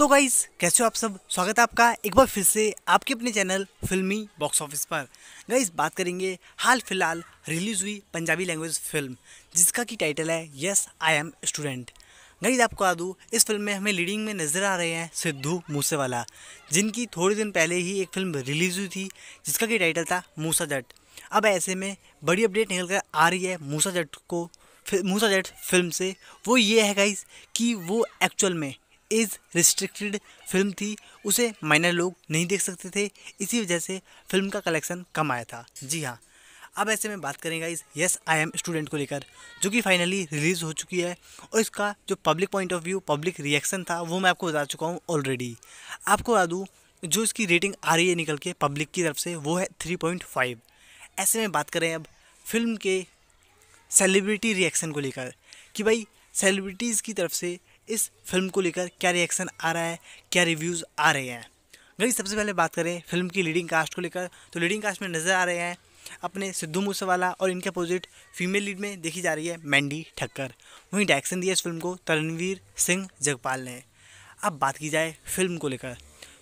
तो गाइज कैसे हो आप सब स्वागत है आपका एक बार फिर से आपके अपने चैनल फिल्मी बॉक्स ऑफिस पर गाइज बात करेंगे हाल फिलहाल रिलीज़ हुई पंजाबी लैंग्वेज फिल्म जिसका की टाइटल है yes I am student guys आपको बता दूँ इस फिल्म में हमें लीडिंग में नज़र आ रहे हैं सिद्धू मूसेवाला जिनकी थोड़े दिन पहले ही एक फिल्म रिलीज़ हुई थी जिसका की टाइटल था मूसा जट अब ऐसे में बड़ी अपडेट निकल कर आ रही है मूसा जट को मूसा जट फिल्म से वो ये है गाइज कि वो एक्चुअल में एज रिस्ट्रिक्टेड फिल्म थी उसे माइनर लोग नहीं देख सकते थे इसी वजह से फिल्म का कलेक्शन कम आया था जी हाँ अब ऐसे में बात करेंगे इस यस आई एम स्टूडेंट को लेकर जो कि फाइनली रिलीज़ हो चुकी है और इसका जो public point of view public reaction था वो मैं आपको बता चुका हूँ ऑलरेडी आपको बता दूँ जो इसकी रेटिंग आ रही है निकल के पब्लिक की तरफ से वो है थ्री पॉइंट फाइव ऐसे में बात करें अब फिल्म के सेलिब्रिटी रिएक्शन को लेकर कि भाई सेलिब्रिटीज़ की तरफ से इस फिल्म को लेकर क्या रिएक्शन आ रहा है क्या रिव्यूज़ आ रहे हैं गई सबसे पहले बात करें फिल्म की लीडिंग कास्ट को लेकर तो लीडिंग कास्ट में नज़र आ रहे हैं अपने सिद्धू मूसेवाला और इनके अपोजिट फीमेल लीड में देखी जा रही है मैंडी ठक्कर वहीं डायरेक्शन दिया इस फिल्म को तरणवीर सिंह जगपाल ने अब बात की जाए फिल्म को लेकर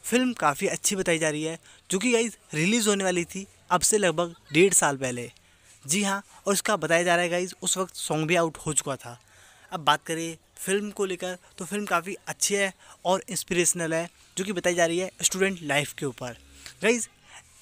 फिल्म काफ़ी अच्छी बताई जा रही है जो कि गाइज रिलीज़ होने वाली थी अब से लगभग डेढ़ साल पहले जी हाँ और इसका बताया जा रहा है गाइज उस वक्त सॉन्ग भी आउट हो चुका था अब बात करें फिल्म को लेकर तो फिल्म काफ़ी अच्छी है और इंस्पिरेशनल है जो कि बताई जा रही है स्टूडेंट लाइफ के ऊपर गाइज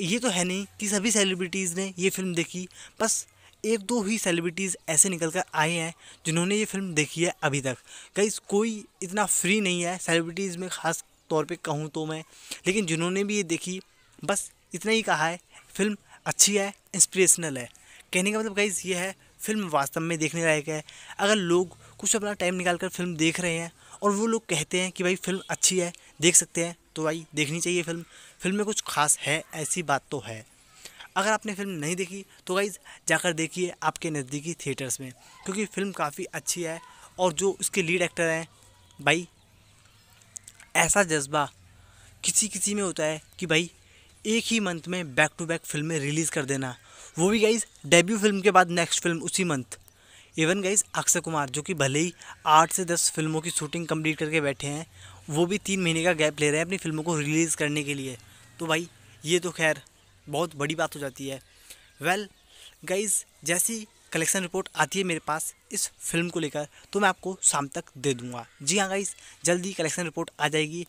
ये तो है नहीं कि सभी सेलिब्रिटीज़ ने ये फिल्म देखी बस एक दो ही सेलिब्रिटीज़ ऐसे निकल कर आए हैं जिन्होंने ये फिल्म देखी है अभी तक गाइज कोई इतना फ्री नहीं है सेलिब्रिटीज़ में ख़ास तौर पे कहूँ तो मैं लेकिन जिन्होंने भी ये देखी बस इतना ही कहा है फिल्म अच्छी है इंस्पिरेशनल है कहने का मतलब गाइज ये है फिल्म वास्तव में देखने लायक है अगर लोग कुछ अपना टाइम निकाल कर फिल्म देख रहे हैं और वो लोग कहते हैं कि भाई फिल्म अच्छी है देख सकते हैं तो भाई देखनी चाहिए फिल्म फिल्म में कुछ खास है ऐसी बात तो है अगर आपने फिल्म नहीं देखी तो गाइज़ जाकर देखिए आपके नज़दीकी थिएटर्स में क्योंकि फ़िल्म काफ़ी अच्छी है और जो उसके लीड एक्टर हैं भाई ऐसा जज्बा किसी किसी में होता है कि भाई एक ही मंथ में बैक टू बैक फिल्में रिलीज़ कर देना वो भी गाइज डेब्यू फिल्म के बाद नेक्स्ट फिल्म उसी month even guys Akshay Kumar जो कि भले ही आठ से दस फिल्मों की शूटिंग कंप्लीट करके बैठे हैं वो भी तीन महीने का गैप ले रहे हैं अपनी फिल्मों को रिलीज़ करने के लिए तो भाई ये तो खैर बहुत बड़ी बात हो जाती है वेल गाइज जैसी कलेक्शन रिपोर्ट आती है मेरे पास इस फिल्म को लेकर तो मैं आपको शाम तक दे दूंगा जी हाँ गाइज जल्दी कलेक्शन रिपोर्ट आ जाएगी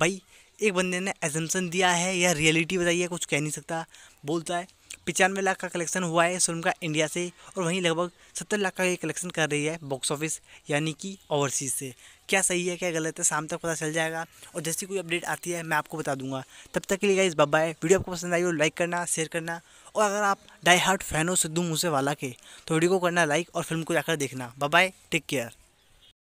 भाई एक बंदे ने एजम्सन दिया है या रियलिटी बताई है कुछ कह नहीं सकता बोलता है पचानवे लाख का कलेक्शन हुआ है इस फिल्म का इंडिया से और वहीं लगभग सत्तर लाख का ये कलेक्शन कर रही है बॉक्स ऑफिस यानी कि ओवरसीज़ से क्या सही है क्या गलत है शाम तक पता चल जाएगा और जैसी कोई अपडेट आती है मैं आपको बता दूंगा तब तक के लिए गाइस है वीडियो आपको पसंद आई हो लाइक करना शेयर करना और अगर आप डाई हार्ट फैन हो सिद्धू मूसेवाला के तो वीडियो को करना लाइक और फिल्म को जाकर देखना बाय टेक केयर